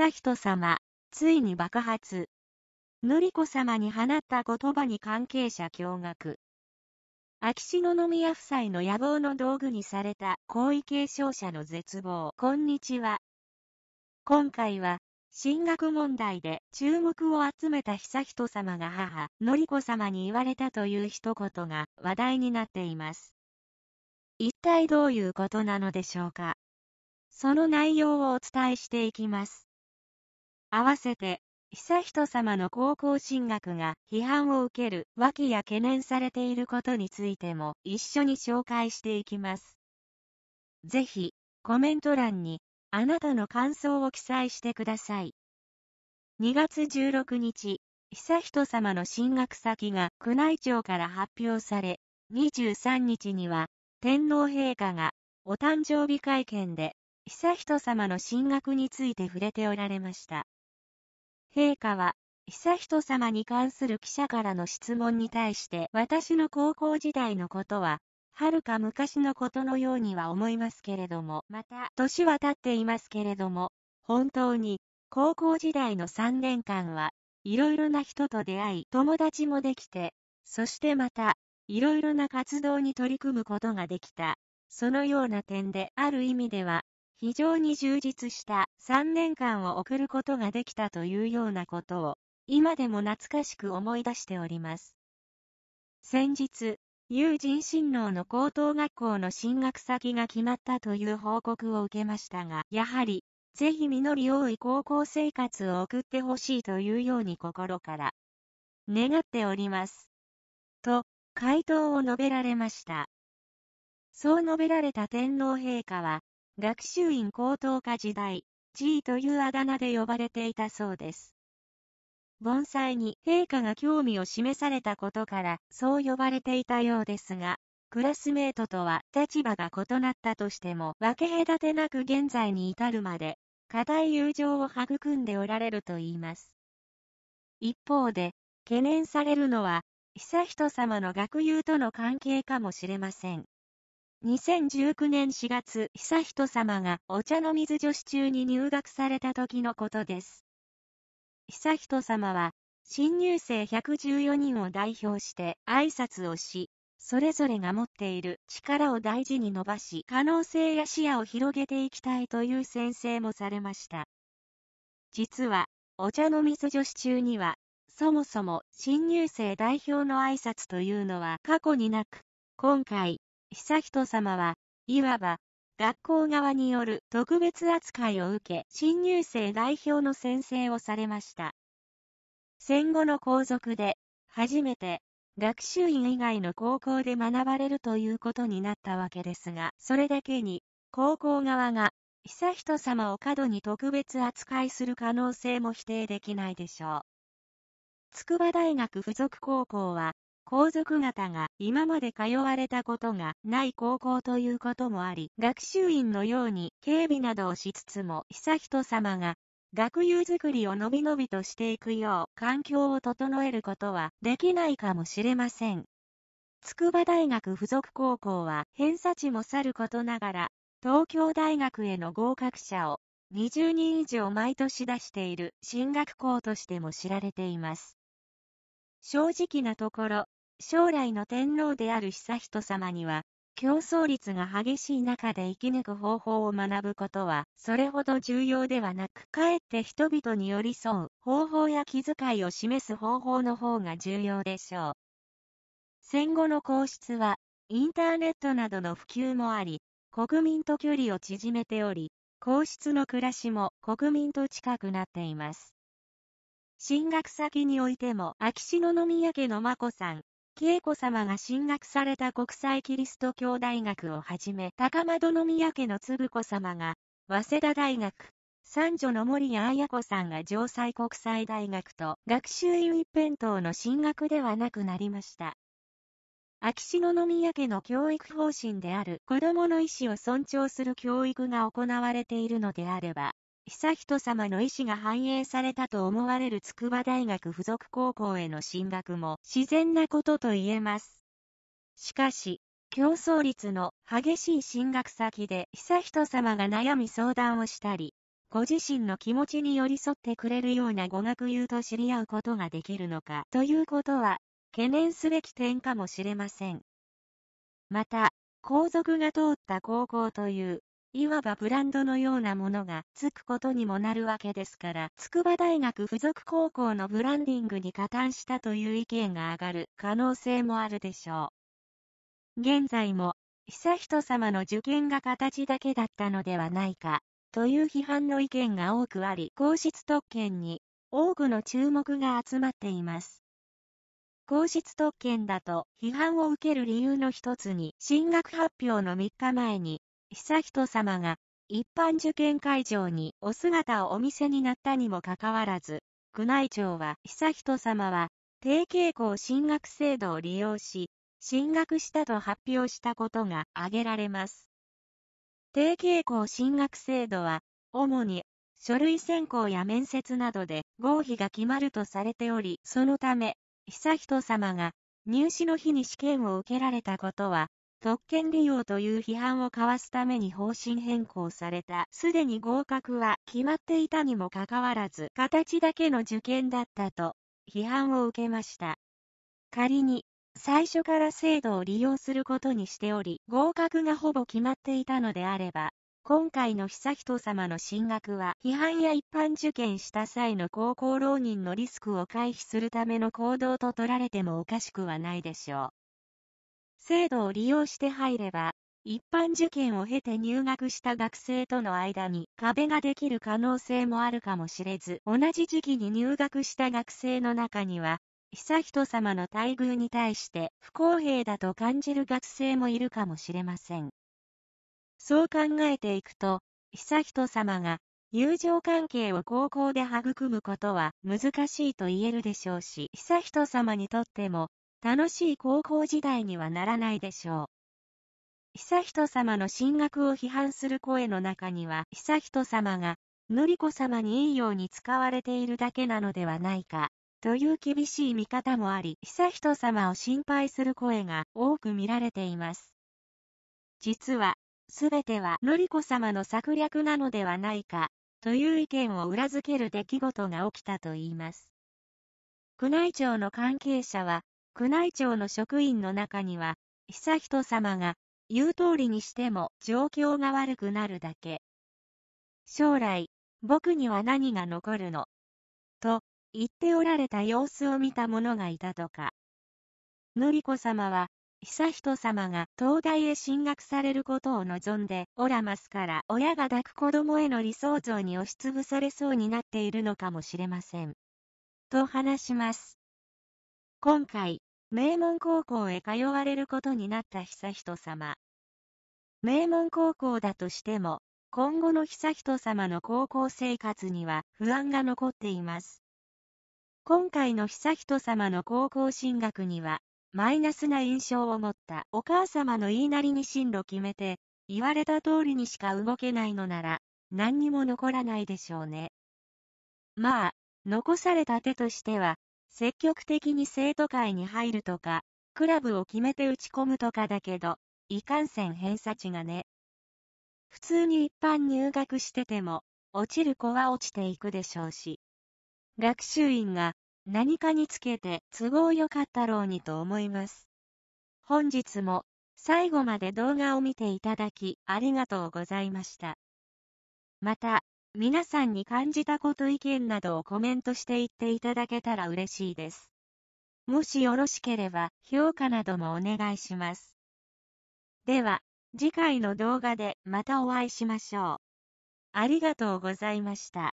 悠仁さま、ついに爆発。紀子さまに放った言葉に関係者驚愕。秋篠宮夫妻の野望の道具にされた皇位継承者の絶望。こんにちは。今回は、進学問題で注目を集めた悠仁さまが母、紀子さまに言われたという一言が話題になっています。一体どういうことなのでしょうか。その内容をお伝えしていきます。合わせて、悠仁さまの高校進学が批判を受ける脇や懸念されていることについても一緒に紹介していきます。ぜひ、コメント欄にあなたの感想を記載してください。2月16日、悠仁さまの進学先が宮内庁から発表され、23日には天皇陛下がお誕生日会見で悠仁さまの進学について触れておられました。陛下は、悠仁さまに関する記者からの質問に対して、私の高校時代のことは、はるか昔のことのようには思いますけれども、また、年は経っていますけれども、本当に、高校時代の3年間は、いろいろな人と出会い、友達もできて、そしてまた、いろいろな活動に取り組むことができた。そのような点で、ある意味では、非常に充実した3年間を送ることができたというようなことを、今でも懐かしく思い出しております。先日、友人親王の高等学校の進学先が決まったという報告を受けましたが、やはり、ぜひ実り多い高校生活を送ってほしいというように心から、願っております。と、回答を述べられました。そう述べられた天皇陛下は、学習院高等科時代、G というあだ名で呼ばれていたそうです。盆栽に陛下が興味を示されたことから、そう呼ばれていたようですが、クラスメートとは立場が異なったとしても、分け隔てなく現在に至るまで、固い友情を育んでおられるといいます。一方で、懸念されるのは、悠仁さまの学友との関係かもしれません。2019年4月、悠仁さまがお茶の水女子中に入学された時のことです。悠仁さまは、新入生114人を代表して挨拶をし、それぞれが持っている力を大事に伸ばし、可能性や視野を広げていきたいという宣誓もされました。実は、お茶の水女子中には、そもそも新入生代表の挨拶というのは過去になく、今回、悠仁さまは、いわば、学校側による特別扱いを受け、新入生代表の宣誓をされました。戦後の皇族で、初めて、学習院以外の高校で学ばれるということになったわけですが、それだけに、高校側が、悠仁さまを過度に特別扱いする可能性も否定できないでしょう。筑波大学附属高校は、皇族方が今まで通われたことがない高校ということもあり、学習院のように警備などをしつつも悠仁さまが学友づくりをのびのびとしていくよう環境を整えることはできないかもしれません。筑波大学附属高校は偏差値もさることながら、東京大学への合格者を20人以上毎年出している進学校としても知られています。正直なところ、将来の天皇である悠仁さまには、競争率が激しい中で生き抜く方法を学ぶことは、それほど重要ではなく、かえって人々に寄り添う方法や気遣いを示す方法の方が重要でしょう。戦後の皇室は、インターネットなどの普及もあり、国民と距離を縮めており、皇室の暮らしも国民と近くなっています。進学先においても、秋篠宮家の眞子さん、恵子様が進学された国際キリスト教大学をはじめ、高円宮家のつぶ子様が、早稲田大学、三女の森谷彩子さんが城西国際大学と学習院一辺倒の進学ではなくなりました。秋篠宮家の教育方針である子供の意思を尊重する教育が行われているのであれば、悠仁さまの意思が反映されたと思われる筑波大学附属高校への進学も自然なことと言えます。しかし、競争率の激しい進学先で悠仁さまが悩み相談をしたり、ご自身の気持ちに寄り添ってくれるような語学友と知り合うことができるのかということは、懸念すべき点かもしれません。また、皇族が通った高校といういわばブランドのようなものがつくことにもなるわけですから、筑波大学附属高校のブランディングに加担したという意見が上がる可能性もあるでしょう。現在も、悠仁さまの受験が形だけだったのではないか、という批判の意見が多くあり、皇室特権に多くの注目が集まっています。皇室特権だと批判を受ける理由の一つに、進学発表の3日前に悠仁さまが、一般受験会場にお姿をお見せになったにもかかわらず、宮内庁は悠仁さまは、低傾向進学制度を利用し、進学したと発表したことが挙げられます。低傾向進学制度は、主に書類選考や面接などで合否が決まるとされており、そのため、悠仁さまが入試の日に試験を受けられたことは、特権利用という批判をかわすために方針変更された。すでに合格は決まっていたにもかかわらず、形だけの受験だったと、批判を受けました。仮に、最初から制度を利用することにしており、合格がほぼ決まっていたのであれば、今回の悠仁さまの進学は、批判や一般受験した際の高校浪人のリスクを回避するための行動と取られてもおかしくはないでしょう。制度を利用して入れば、一般受験を経て入学した学生との間に壁ができる可能性もあるかもしれず、同じ時期に入学した学生の中には、悠仁さまの待遇に対して不公平だと感じる学生もいるかもしれません。そう考えていくと、悠仁さまが友情関係を高校で育むことは難しいと言えるでしょうし、悠仁さまにとっても楽しい高校時代にはならないでしょう。悠仁さまの進学を批判する声の中には、悠仁さまが、り子さまにいいように使われているだけなのではないか、という厳しい見方もあり、悠仁さまを心配する声が多く見られています。実は、すべてはり子さまの策略なのではないか、という意見を裏付ける出来事が起きたといいます。宮内庁の関係者は、宮内庁の職員の中には、悠仁さまが、言う通りにしても状況が悪くなるだけ。将来、僕には何が残るのと、言っておられた様子を見た者がいたとか。紀子さまは、悠仁さまが東大へ進学されることを望んでおらますから親が抱く子供への理想像に押しつぶされそうになっているのかもしれません。と話します。今回、名門高校へ通われることになった悠仁さま。名門高校だとしても、今後の悠仁さまの高校生活には不安が残っています。今回の悠仁さまの高校進学には、マイナスな印象を持ったお母様の言いなりに進路決めて、言われた通りにしか動けないのなら、何にも残らないでしょうね。まあ、残された手としては、積極的に生徒会に入るとか、クラブを決めて打ち込むとかだけど、いかんせん偏差値がね。普通に一般入学してても、落ちる子は落ちていくでしょうし。学習院が何かにつけて都合よかったろうにと思います。本日も最後まで動画を見ていただきありがとうございました。また、皆さんに感じたこと意見などをコメントしていっていただけたら嬉しいです。もしよろしければ評価などもお願いします。では、次回の動画でまたお会いしましょう。ありがとうございました。